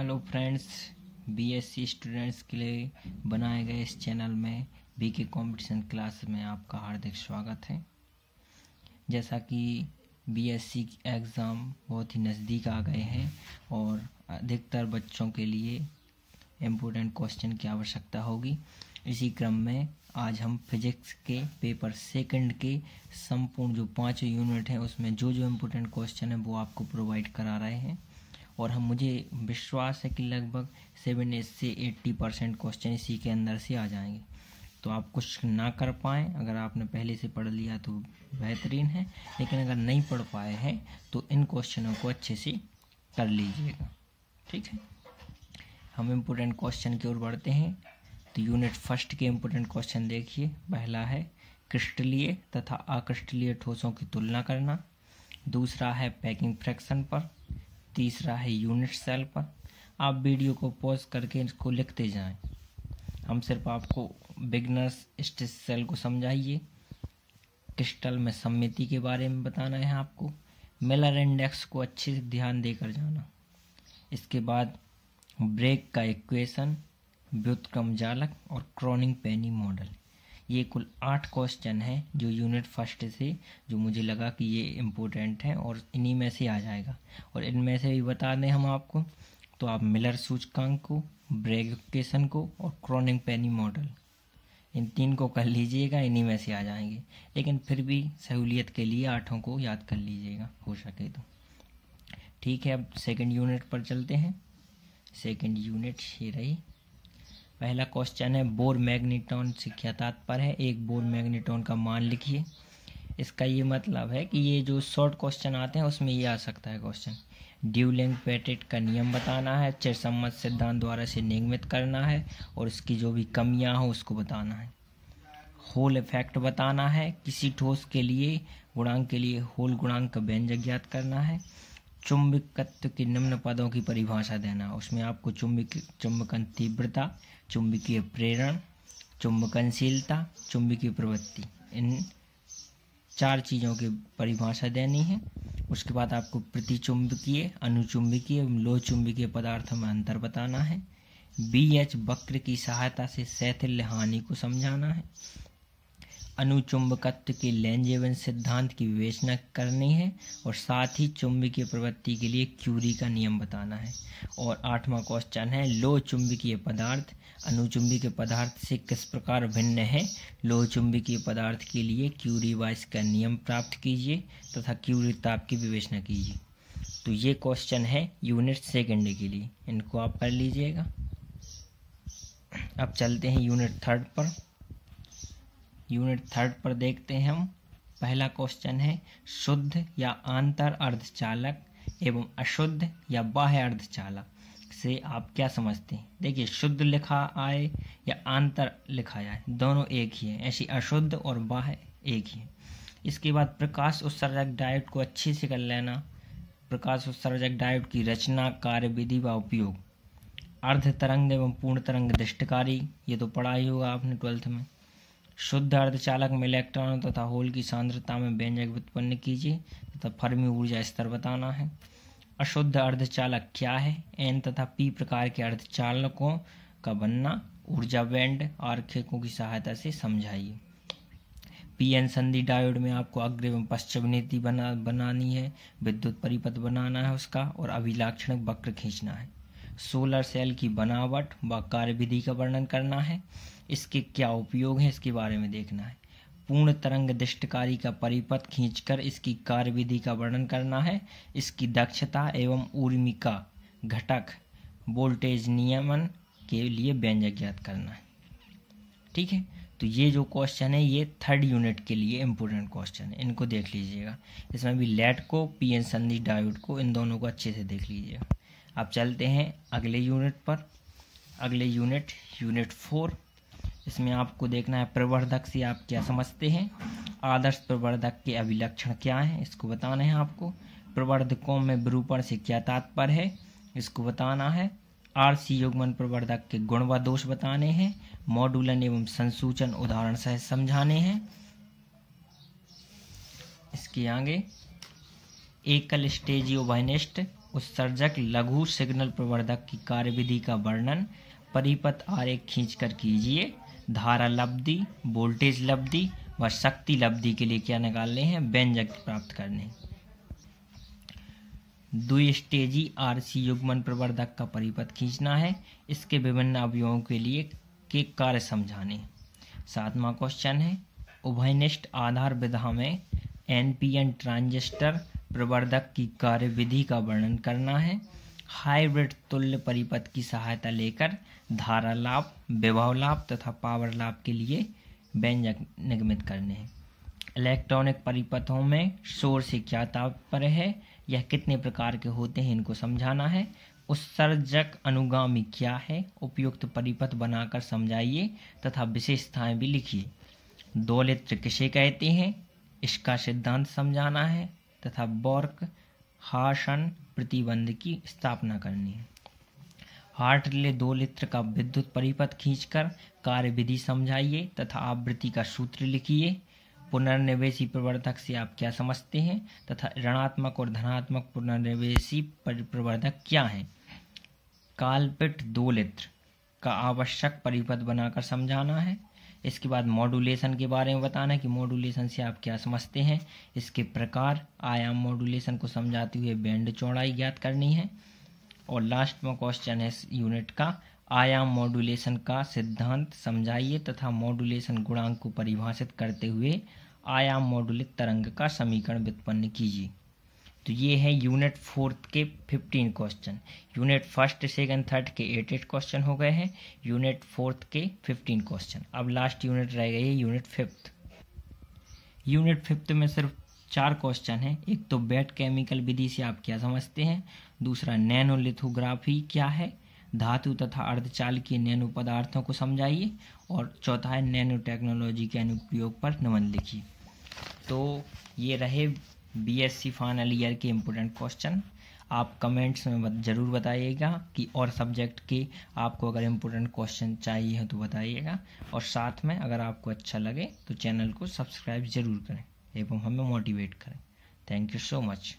hello friends BSc students के लिए बनाए गए इस चैनल में बी के कॉम्पिटिशन क्लास में आपका हार्दिक स्वागत है जैसा कि बीएससी एग्ज़ाम बहुत ही नज़दीक आ गए हैं और अधिकतर बच्चों के लिए इम्पोर्टेंट क्वेश्चन की आवश्यकता होगी इसी क्रम में आज हम फिजिक्स के पेपर सेकंड के संपूर्ण जो पाँच यूनिट हैं उसमें जो जो इम्पोर्टेंट क्वेश्चन है वो आपको प्रोवाइड करा रहे हैं और हम मुझे विश्वास है कि लगभग सेवन से एट्टी परसेंट क्वेश्चन इसी के अंदर से आ जाएंगे तो आप कुछ ना कर पाएँ अगर आपने पहले से पढ़ लिया तो बेहतरीन है लेकिन अगर नहीं पढ़ पाए हैं तो इन क्वेश्चनों को अच्छे से कर लीजिएगा ठीक है हम इम्पोर्टेंट क्वेश्चन की ओर बढ़ते हैं तो यूनिट फर्स्ट के इम्पोर्टेंट क्वेश्चन देखिए पहला है क्रिस्टलीय तथा अक्रिस्टलीय ठोसों की तुलना करना दूसरा है पैकिंग फ्रैक्शन पर तीसरा है यूनिट सेल पर आप वीडियो को पॉज करके इसको लिखते जाएं हम सिर्फ आपको बिगनर्स स्टिस सेल को समझाइए क्रिस्टल में सम्मिति के बारे में बताना है आपको मिलर इंडेक्स को अच्छे से ध्यान देकर जाना इसके बाद ब्रेक का इक्वेशन व्युतक्रम जालक और क्रॉनिंग पेनी मॉडल ये कुल आठ क्वेश्चन हैं जो यूनिट फर्स्ट से जो मुझे लगा कि ये इम्पोर्टेंट हैं और इन्हीं में से आ जाएगा और इनमें से भी बता दें हम आपको तो आप मिलर सूचकांक को ब्रेगकेशन को और क्रॉनिंग पेनी मॉडल इन तीन को कर लीजिएगा इन्हीं में से आ जाएंगे लेकिन फिर भी सहूलियत के लिए आठों को याद कर लीजिएगा हो सके तो ठीक है अब सेकंड यूनिट पर चलते हैं सेकंड यूनिट ये रही पहला क्वेश्चन है बोर मैग्नीटोन से क्या तात्पर्य है एक बोर मैग्नीटोन का मान लिखिए इसका ये मतलब है कि ये जो शॉर्ट क्वेश्चन आते हैं उसमें ये आ सकता है क्वेश्चन ड्यूलिंग पैटेट का नियम बताना है चिरसम्मत सिद्धांत द्वारा से निगमित करना है और इसकी जो भी कमियां हो उसको बताना है होल इफेक्ट बताना है किसी ठोस के लिए गुणांक के लिए होल गुणांक का व्यंजक ज्ञात करना है चुंबकत्व के निम्न पदों की परिभाषा देना उसमें आपको चुंबक चुंबकन तीव्रता चुंबकीय प्रेरण चुंबकनशीलता चुंबकीय प्रवृत्ति इन चार चीज़ों की परिभाषा देनी है उसके बाद आपको प्रतिचुंबकीय अनुचुंबकीय लो चुंबकीय पदार्थों में अंतर बताना है बी एच वक्र की सहायता से शैथिल्य हानि को समझाना है अनुचुंबकत्व के एवं सिद्धांत की विवेचना करनी है और साथ ही चुंबकीय प्रवृत्ति के लिए क्यूरी का नियम बताना है और आठवां क्वेश्चन है लो चुंबकीय पदार्थ अनुचुंबकीय पदार्थ से किस प्रकार भिन्न है लो चुंबकीय पदार्थ के लिए क्यूरी वाइस का नियम प्राप्त कीजिए तथा क्यूरी ताप की विवेचना कीजिए तो ये क्वेश्चन है यूनिट सेकेंड के लिए इनको आप कर लीजिएगा अब चलते हैं यूनिट थर्ड पर यूनिट थर्ड पर देखते हैं हम पहला क्वेश्चन है शुद्ध या आंतर अर्धचालक एवं अशुद्ध या बाह्य अर्धचालक से आप क्या समझते हैं देखिए शुद्ध लिखा आए या आंतर लिखा आए दोनों एक ही है ऐसी अशुद्ध और बाह्य एक ही है इसके बाद प्रकाश उत्सर्जक डायट को अच्छे से कर लेना प्रकाश उत्सर्जक डायट की रचना कार्य विधि व उपयोग अर्ध तरंग एवं पूर्ण तरंग दृष्टकारी ये तो पढ़ा ही होगा आपने ट्वेल्थ में शुद्ध अर्धचालक में इलेक्ट्रॉन तथा होल की सांद्रता में व्यंजक उत्पन्न कीजिए तथा फर्मी ऊर्जा स्तर बताना है अशुद्ध अर्धचालक क्या है एन तथा पी प्रकार के अर्धचालकों का बनना ऊर्जा बैंड आरखेकों की सहायता से समझाइए पी एन संधि डायोड में आपको अग्र एवं पश्चिम नीति बना बनानी है विद्युत परिपथ बनाना है उसका और अभिलाक्षणिक वक्र खींचना है सोलर सेल की बनावट व कार्य विधि का वर्णन करना है इसके क्या उपयोग हैं इसके बारे में देखना है पूर्ण तरंग दृष्टकारी का परिपथ खींचकर इसकी कार्य विधि का वर्णन करना है इसकी दक्षता एवं ऊर्मिका घटक वोल्टेज नियमन के लिए व्यंजक ज्ञात करना है ठीक है तो ये जो क्वेश्चन है ये थर्ड यूनिट के लिए इम्पोर्टेंट क्वेश्चन है इनको देख लीजिएगा इसमें भी लेट को पीएन संधि डायोड को इन दोनों को अच्छे से देख लीजिएगा अब चलते हैं अगले यूनिट पर अगले यूनिट यूनिट फोर इसमें आपको देखना है प्रवर्धक से आप क्या समझते हैं आदर्श प्रवर्धक के अभिलक्षण क्या हैं इसको बताना है आपको प्रवर्धकों में विरूपण से क्या तात्पर्य है इसको बताना है आर सी युग्मन प्रवर्धक के गुण व दोष बताने हैं मॉडुलन एवं संसूचन उदाहरण सह समझाने हैं इसके आगे एकल स्टेजियो वाइनिस्ट उत्सर्जक लघु सिग्नल प्रवर्धक की कार्यविधि का वर्णन परिपथ आरेख खींचकर कीजिए धारा लब्धि वोल्टेज लब्धि व शक्ति लब्धि के लिए क्या निकालने हैं व्यंजक प्राप्त करने द्विस्टेजी आरसी युग्मन प्रवर्धक का परिपथ खींचना है इसके विभिन्न अवयवों के लिए के कार्य समझाने सातवां क्वेश्चन है उभयनिष्ठ आधार विधा में एनपीएन ट्रांजिस्टर प्रवर्धक की कार्य विधि का वर्णन करना है हाइब्रिड तुल्य परिपथ की सहायता लेकर धारा लाभ विभाव लाभ तथा पावर लाभ के लिए व्यंजक निगमित करने हैं इलेक्ट्रॉनिक परिपथों में शोर से क्या तात्पर्य है यह कितने प्रकार के होते हैं इनको समझाना है उत्सर्जक अनुगामी क्या है उपयुक्त परिपथ बनाकर समझाइए तथा विशेषताएं भी लिखिए दौलित्र किसे कहते हैं इसका सिद्धांत समझाना है तथा बॉर्क हासन प्रतिबंध की स्थापना करनी हार्टले दो लित्र का विद्युत परिपथ खींचकर कार्य विधि समझाइए तथा आवृत्ति का सूत्र लिखिए पुनर्निवेशी प्रवर्धक से आप क्या समझते हैं तथा ऋणात्मक और धनात्मक पुनर्निवेशी प्रवर्धक क्या हैं कालपिट दो लित्र का आवश्यक परिपथ बनाकर समझाना है इसके बाद मॉडुलेशन के बारे में बताना है कि मॉडुलेशन से आप क्या समझते हैं इसके प्रकार आयाम मॉडुलेशन को समझाते हुए बैंड चौड़ाई ज्ञात करनी है और लास्ट में क्वेश्चन है यूनिट का आयाम मॉडुलेशन का सिद्धांत समझाइए तथा मॉडुलेशन गुणांक को परिभाषित करते हुए आयाम मॉडुलित तरंग का समीकरण व्युत्पन्न कीजिए तो ये है यूनिट फोर्थ के fifteen question unit first second third के एट एट क्वेश्चन हो गए हैं यूनिट फोर्थ के फिफ्टीन क्वेश्चन अब लास्ट यूनिट रह गई है यूनिट फिफ्थ यूनिट फिफ्थ में सिर्फ चार क्वेश्चन हैं एक तो बेट केमिकल विधि से आप क्या समझते हैं दूसरा नैनोलिथोग्राफी क्या है धातु तथा अर्धचाल के नैनो पदार्थों को समझाइए और चौथा है नैनो टेक्नोलॉजी के अनुप्रयोग पर निबंध लिखिए तो ये रहे बीएससी फाइनल ईयर के इम्पोर्टेंट क्वेश्चन आप कमेंट्स में ज़रूर बताइएगा कि और सब्जेक्ट के आपको अगर इम्पोर्टेंट क्वेश्चन चाहिए हो तो बताइएगा और साथ में अगर आपको अच्छा लगे तो चैनल को सब्सक्राइब ज़रूर करें एवं हमें मोटिवेट करें थैंक यू सो मच